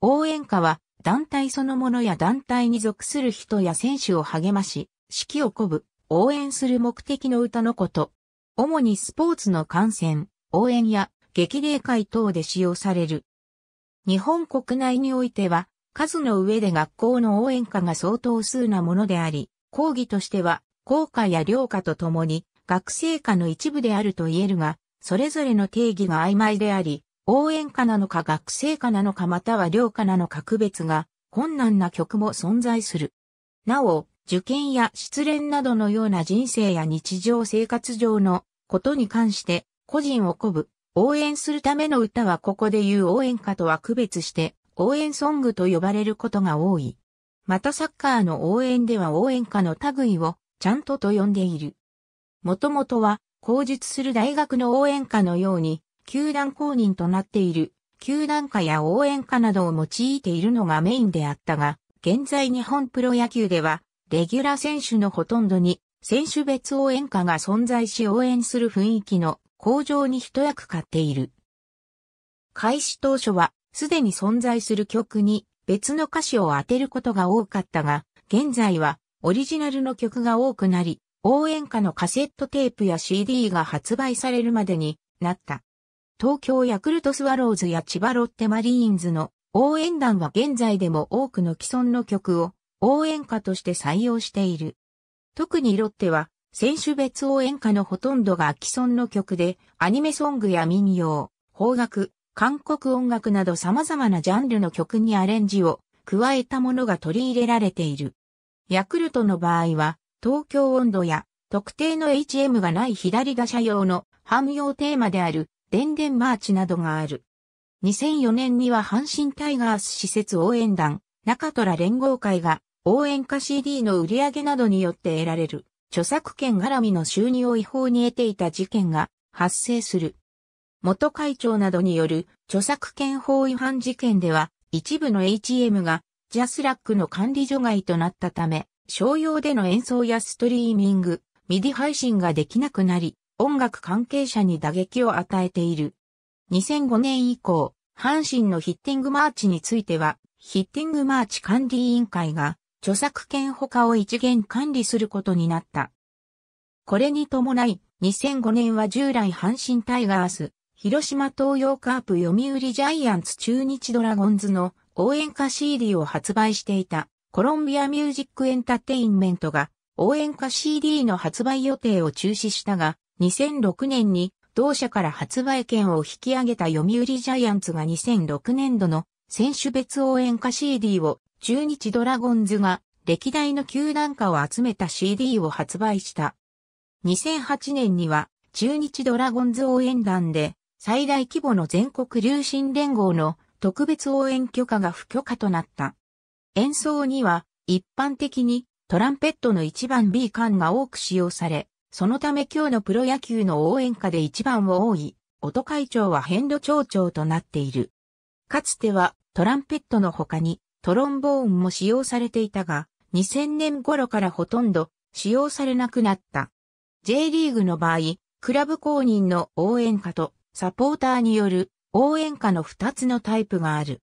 応援歌は団体そのものや団体に属する人や選手を励まし、指揮を鼓舞、応援する目的の歌のこと。主にスポーツの観戦、応援や激励会等で使用される。日本国内においては、数の上で学校の応援歌が相当数なものであり、講義としては、校歌や寮歌とともに、学生歌の一部であると言えるが、それぞれの定義が曖昧であり、応援歌なのか学生歌なのかまたは寮歌なのか区別が困難な曲も存在する。なお、受験や失恋などのような人生や日常生活上のことに関して個人を鼓舞、応援するための歌はここで言う応援歌とは区別して応援ソングと呼ばれることが多い。またサッカーの応援では応援歌の類をちゃんとと呼んでいる。もともとは、口述する大学の応援歌のように、球団公認となっている、球団歌や応援歌などを用いているのがメインであったが、現在日本プロ野球では、レギュラー選手のほとんどに、選手別応援歌が存在し応援する雰囲気の向上に一役買っている。開始当初は、すでに存在する曲に別の歌詞を当てることが多かったが、現在はオリジナルの曲が多くなり、応援歌のカセットテープや CD が発売されるまでになった。東京ヤクルトスワローズや千葉ロッテマリーンズの応援団は現在でも多くの既存の曲を応援歌として採用している。特にロッテは選手別応援歌のほとんどが既存の曲でアニメソングや民謡、邦楽、韓国音楽など様々なジャンルの曲にアレンジを加えたものが取り入れられている。ヤクルトの場合は東京温度や特定の HM がない左打者用の汎用テーマである電んマーチなどがある。2004年には阪神タイガース施設応援団、中虎連合会が応援歌 CD の売り上げなどによって得られる著作権絡みの収入を違法に得ていた事件が発生する。元会長などによる著作権法違反事件では一部の HM がジャスラックの管理除外となったため商用での演奏やストリーミング、ミディ配信ができなくなり音楽関係者に打撃を与えている。2005年以降、阪神のヒッティングマーチについては、ヒッティングマーチ管理委員会が、著作権保を一元管理することになった。これに伴い、2005年は従来阪神タイガース、広島東洋カープ読売ジャイアンツ中日ドラゴンズの応援歌 CD を発売していたコロンビアミュージックエンタテインメントが応援歌 CD の発売予定を中止したが2006年に同社から発売権を引き上げた読売ジャイアンツが2006年度の選手別応援歌 CD を中日ドラゴンズが歴代の球団歌を集めた CD を発売した。2008年には中日ドラゴンズ応援団で最大規模の全国流進連合の特別応援許可が不許可となった。演奏には一般的にトランペットの1番 B 管が多く使用され、そのため今日のプロ野球の応援歌で一番を多い、音会長は変路町長となっている。かつてはトランペットの他にトロンボーンも使用されていたが、2000年頃からほとんど使用されなくなった。J リーグの場合、クラブ公認の応援歌とサポーターによる応援歌の2つのタイプがある。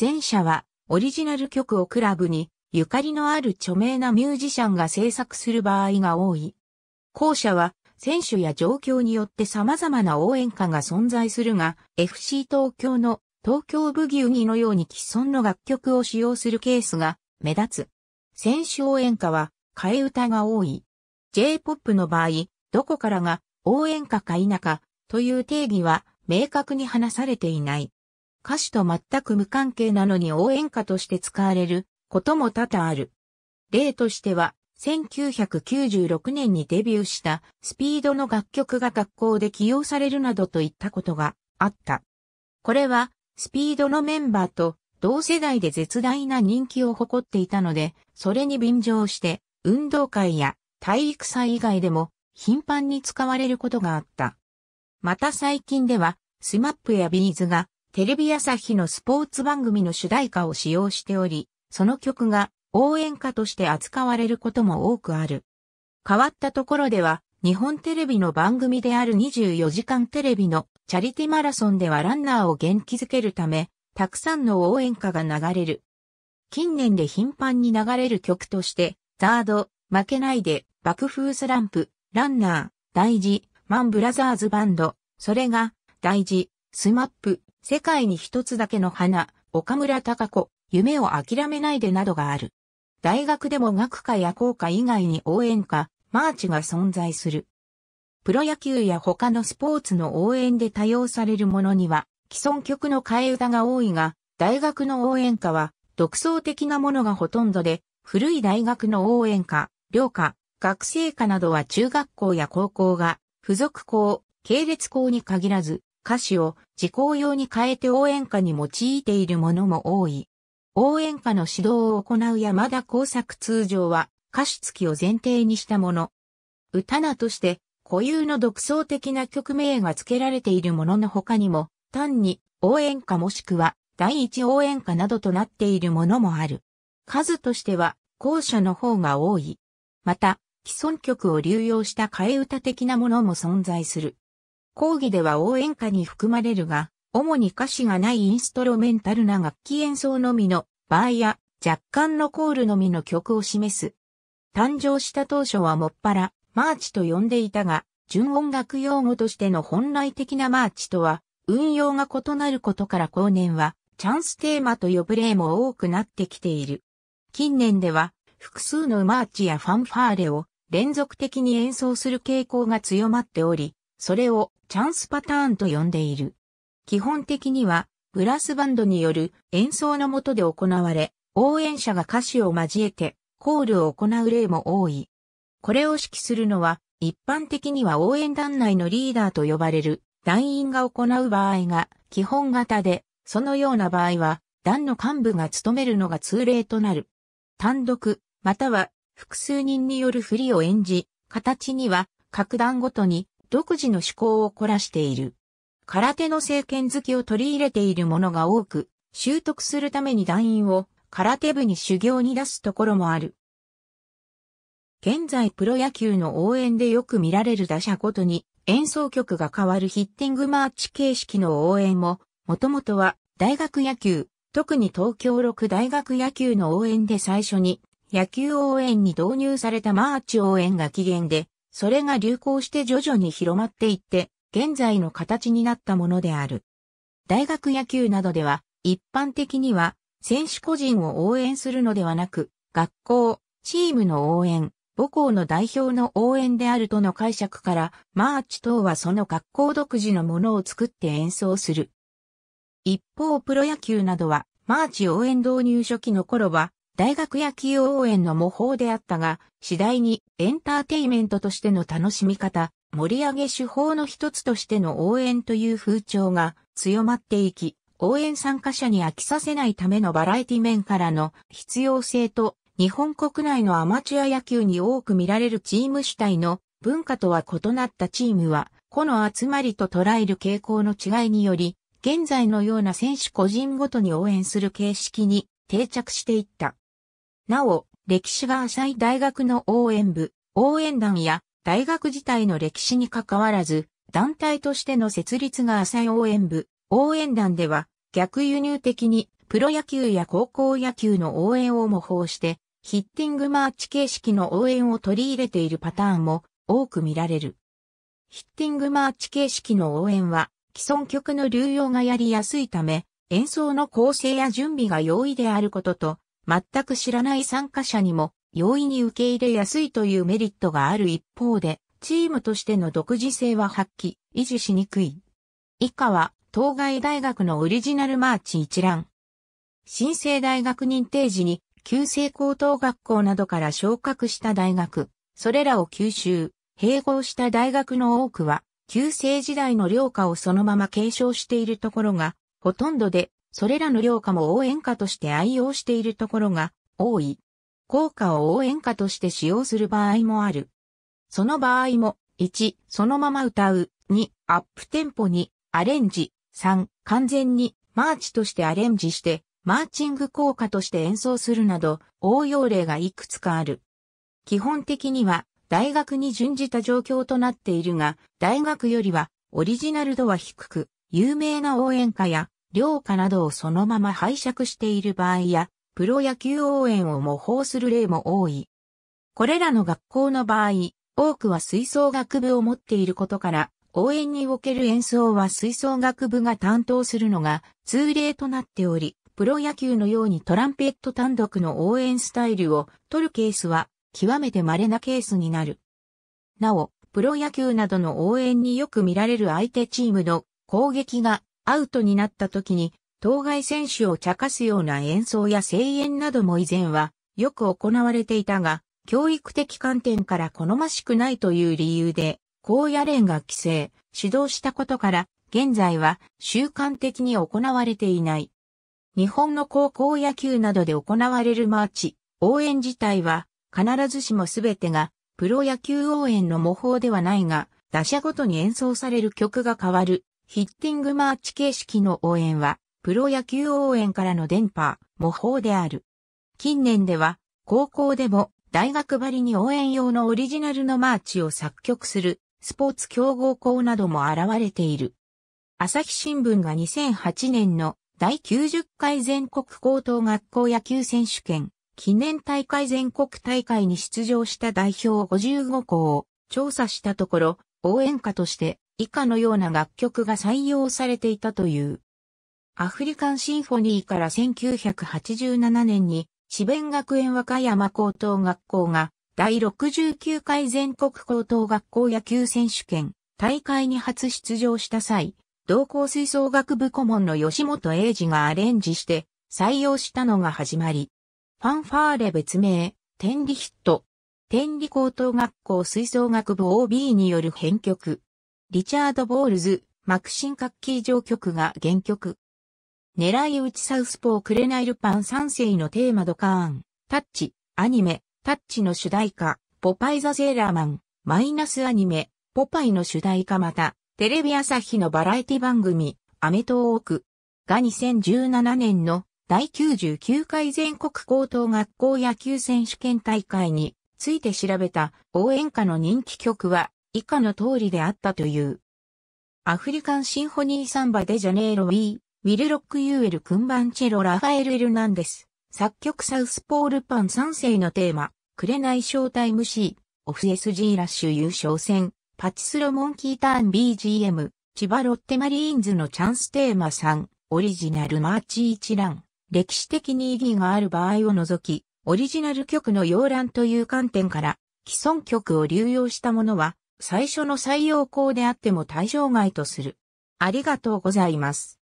前者はオリジナル曲をクラブにゆかりのある著名なミュージシャンが制作する場合が多い。校舎は選手や状況によって様々な応援歌が存在するが、FC 東京の東京ブギウギのように既存の楽曲を使用するケースが目立つ。選手応援歌は替え歌が多い。J-POP の場合、どこからが応援歌か否かという定義は明確に話されていない。歌手と全く無関係なのに応援歌として使われることも多々ある。例としては、1996年にデビューしたスピードの楽曲が学校で起用されるなどといったことがあった。これはスピードのメンバーと同世代で絶大な人気を誇っていたので、それに便乗して運動会や体育祭以外でも頻繁に使われることがあった。また最近ではスマップやビーズがテレビ朝日のスポーツ番組の主題歌を使用しており、その曲が応援歌として扱われることも多くある。変わったところでは、日本テレビの番組である24時間テレビのチャリティマラソンではランナーを元気づけるため、たくさんの応援歌が流れる。近年で頻繁に流れる曲として、ザード、負けないで、爆風スランプ、ランナー、大事、マンブラザーズバンド、それが、大事、スマップ、世界に一つだけの花、岡村隆子、夢を諦めないでなどがある。大学でも学科や校科以外に応援歌、マーチが存在する。プロ野球や他のスポーツの応援で多用されるものには、既存曲の替え歌が多いが、大学の応援歌は、独創的なものがほとんどで、古い大学の応援歌、寮歌、学生歌などは中学校や高校が、付属校、系列校に限らず、歌詞を自校用に変えて応援歌に用いているものも多い。応援歌の指導を行う山田工作通常は歌手付きを前提にしたもの。歌名として固有の独創的な曲名が付けられているものの他にも、単に応援歌もしくは第一応援歌などとなっているものもある。数としては後者の方が多い。また、既存曲を流用した替え歌的なものも存在する。講義では応援歌に含まれるが、主に歌詞がないインストロメンタルな楽器演奏のみの場合や若干のコールのみの曲を示す。誕生した当初はもっぱらマーチと呼んでいたが、純音楽用語としての本来的なマーチとは運用が異なることから後年はチャンステーマと呼ぶ例も多くなってきている。近年では複数のマーチやファンファーレを連続的に演奏する傾向が強まっており、それをチャンスパターンと呼んでいる。基本的にはブラスバンドによる演奏のもとで行われ、応援者が歌詞を交えてコールを行う例も多い。これを指揮するのは一般的には応援団内のリーダーと呼ばれる団員が行う場合が基本型で、そのような場合は団の幹部が務めるのが通例となる。単独、または複数人による振りを演じ、形には各団ごとに独自の趣向を凝らしている。空手の政権好きを取り入れているものが多く、習得するために団員を空手部に修行に出すところもある。現在プロ野球の応援でよく見られる打者ごとに演奏曲が変わるヒッティングマーチ形式の応援も、もともとは大学野球、特に東京六大学野球の応援で最初に野球応援に導入されたマーチ応援が起源で、それが流行して徐々に広まっていって、現在の形になったものである。大学野球などでは、一般的には、選手個人を応援するのではなく、学校、チームの応援、母校の代表の応援であるとの解釈から、マーチ等はその学校独自のものを作って演奏する。一方プロ野球などは、マーチ応援導入初期の頃は、大学野球応援の模倣であったが、次第にエンターテイメントとしての楽しみ方、盛り上げ手法の一つとしての応援という風潮が強まっていき、応援参加者に飽きさせないためのバラエティ面からの必要性と、日本国内のアマチュア野球に多く見られるチーム主体の文化とは異なったチームは、この集まりと捉える傾向の違いにより、現在のような選手個人ごとに応援する形式に定着していった。なお、歴史が浅い大学の応援部、応援団や大学自体の歴史に関わらず、団体としての設立が浅い応援部、応援団では、逆輸入的に、プロ野球や高校野球の応援を模倣して、ヒッティングマーチ形式の応援を取り入れているパターンも多く見られる。ヒッティングマーチ形式の応援は、既存曲の流用がやりやすいため、演奏の構成や準備が容易であることと、全く知らない参加者にも容易に受け入れやすいというメリットがある一方で、チームとしての独自性は発揮、維持しにくい。以下は、当該大学のオリジナルマーチ一覧。新生大学認定時に、旧制高等学校などから昇格した大学、それらを吸収、併合した大学の多くは、旧制時代の寮科をそのまま継承しているところが、ほとんどで、それらの寮科も応援家として愛用しているところが多い。効果を応援歌として使用する場合もある。その場合も、1、そのまま歌う、2、アップテンポに、アレンジ、3、完全に、マーチとしてアレンジして、マーチング効果として演奏するなど、応用例がいくつかある。基本的には、大学に準じた状況となっているが、大学よりは、オリジナル度は低く、有名な応援歌や、良歌などをそのまま拝借している場合や、プロ野球応援を模倣する例も多い。これらの学校の場合、多くは吹奏楽部を持っていることから、応援における演奏は吹奏楽部が担当するのが通例となっており、プロ野球のようにトランペット単独の応援スタイルを取るケースは極めて稀なケースになる。なお、プロ野球などの応援によく見られる相手チームの攻撃がアウトになった時に当該選手を茶化すような演奏や声援なども以前はよく行われていたが、教育的観点から好ましくないという理由で、高野連が規制、指導したことから、現在は習慣的に行われていない。日本の高校野球などで行われるマーチ、応援自体は、必ずしも全てが、プロ野球応援の模倣ではないが、打者ごとに演奏される曲が変わる、ヒッティングマーチ形式の応援は、プロ野球応援からの電波、模倣である。近年では、高校でも大学ばりに応援用のオリジナルのマーチを作曲するスポーツ強豪校なども現れている。朝日新聞が2008年の第90回全国高等学校野球選手権記念大会全国大会に出場した代表55校を調査したところ、応援歌として以下のような楽曲が採用されていたという。アフリカンシンフォニーから1987年に、四弁学園和歌山高等学校が、第69回全国高等学校野球選手権、大会に初出場した際、同校吹奏楽部顧問の吉本英二がアレンジして採用したのが始まり。ファンファーレ別名、天理ヒット。天理高等学校吹奏楽部 OB による編曲。リチャード・ボールズ、マクシン・カッキー上曲が原曲。狙い撃ちサウスポークレナイルパン三世のテーマドカーン、タッチ、アニメ、タッチの主題歌、ポパイザセーラーマン、マイナスアニメ、ポパイの主題歌また、テレビ朝日のバラエティ番組、アメトーークが2017年の第99回全国高等学校野球選手権大会について調べた応援歌の人気曲は以下の通りであったという。アフリカンシンフォニーサンバデジャネーロ・ウィー、ウィルロック・ユーエル・クンバンチェロ・ラファエル・エルナンデス、作曲サウスポールパン3世のテーマ、くれないショータイムシー、オフ SG ラッシュ優勝戦、パチスロモンキーターン BGM、千葉ロッテマリーンズのチャンステーマ3、オリジナルマーチ一覧、歴史的に意義がある場合を除き、オリジナル曲の要覧という観点から、既存曲を流用したものは、最初の採用項であっても対象外とする。ありがとうございます。